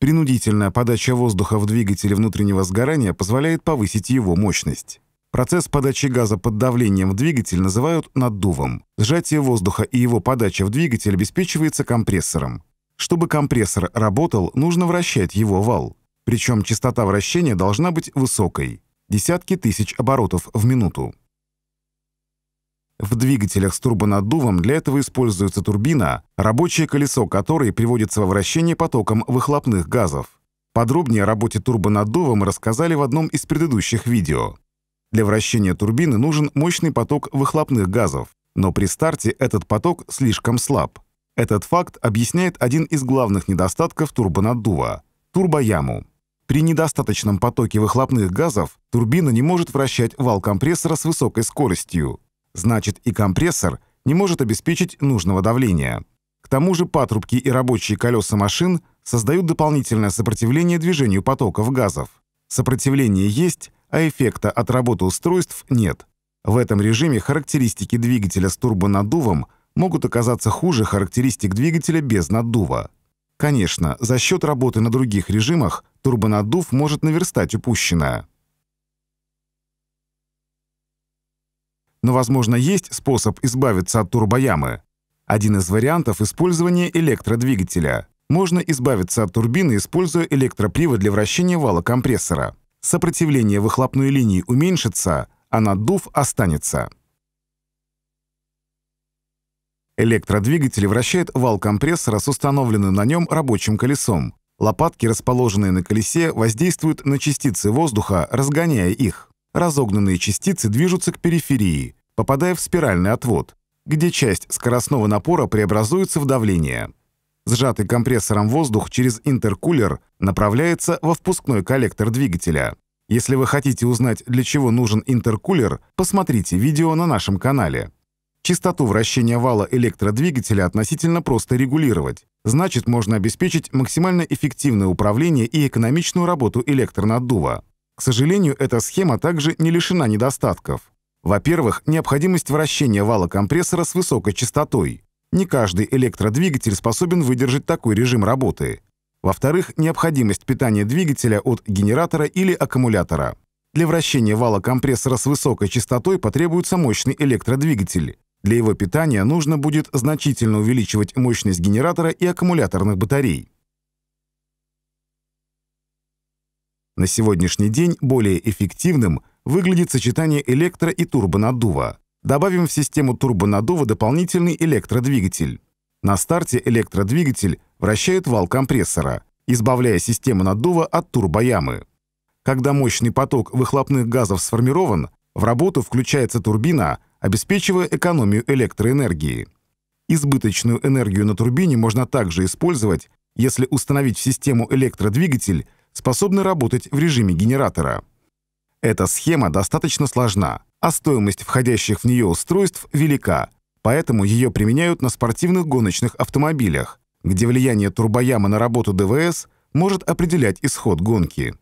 Принудительная подача воздуха в двигателе внутреннего сгорания позволяет повысить его мощность. Процесс подачи газа под давлением в двигатель называют наддувом. Сжатие воздуха и его подача в двигатель обеспечивается компрессором. Чтобы компрессор работал, нужно вращать его вал. Причем частота вращения должна быть высокой – десятки тысяч оборотов в минуту. В двигателях с турбонаддувом для этого используется турбина, рабочее колесо которой приводится во вращение потоком выхлопных газов. Подробнее о работе турбонаддува мы рассказали в одном из предыдущих видео. Для вращения турбины нужен мощный поток выхлопных газов, но при старте этот поток слишком слаб. Этот факт объясняет один из главных недостатков турбонаддува — турбояму. При недостаточном потоке выхлопных газов турбина не может вращать вал компрессора с высокой скоростью. Значит, и компрессор не может обеспечить нужного давления. К тому же патрубки и рабочие колеса машин создают дополнительное сопротивление движению потоков газов. Сопротивление есть, а эффекта от работы устройств нет. В этом режиме характеристики двигателя с турбонаддувом могут оказаться хуже характеристик двигателя без наддува. Конечно, за счет работы на других режимах турбонаддув может наверстать упущенное. но, возможно, есть способ избавиться от турбоямы. Один из вариантов – использование электродвигателя. Можно избавиться от турбины, используя электропривод для вращения вала компрессора. Сопротивление выхлопной линии уменьшится, а наддув останется. Электродвигатель вращает вал компрессора с установленным на нем рабочим колесом. Лопатки, расположенные на колесе, воздействуют на частицы воздуха, разгоняя их. Разогнанные частицы движутся к периферии, попадая в спиральный отвод, где часть скоростного напора преобразуется в давление. Сжатый компрессором воздух через интеркулер направляется во впускной коллектор двигателя. Если вы хотите узнать, для чего нужен интеркулер, посмотрите видео на нашем канале. Частоту вращения вала электродвигателя относительно просто регулировать. Значит, можно обеспечить максимально эффективное управление и экономичную работу электронаддува. К сожалению, эта схема также не лишена недостатков. Во-первых, необходимость вращения вала компрессора с высокой частотой. Не каждый электродвигатель способен выдержать такой режим работы. Во-вторых, необходимость питания двигателя от генератора или аккумулятора. Для вращения вала компрессора с высокой частотой потребуется мощный электродвигатель. Для его питания нужно будет значительно увеличивать мощность генератора и аккумуляторных батарей. На сегодняшний день более эффективным выглядит сочетание электро- и турбонаддува. Добавим в систему турбонаддува дополнительный электродвигатель. На старте электродвигатель вращает вал компрессора, избавляя систему наддува от турбоямы. Когда мощный поток выхлопных газов сформирован, в работу включается турбина, обеспечивая экономию электроэнергии. Избыточную энергию на турбине можно также использовать, если установить в систему электродвигатель способны работать в режиме генератора. Эта схема достаточно сложна, а стоимость входящих в нее устройств велика, поэтому ее применяют на спортивных гоночных автомобилях, где влияние турбоямы на работу ДВС может определять исход гонки.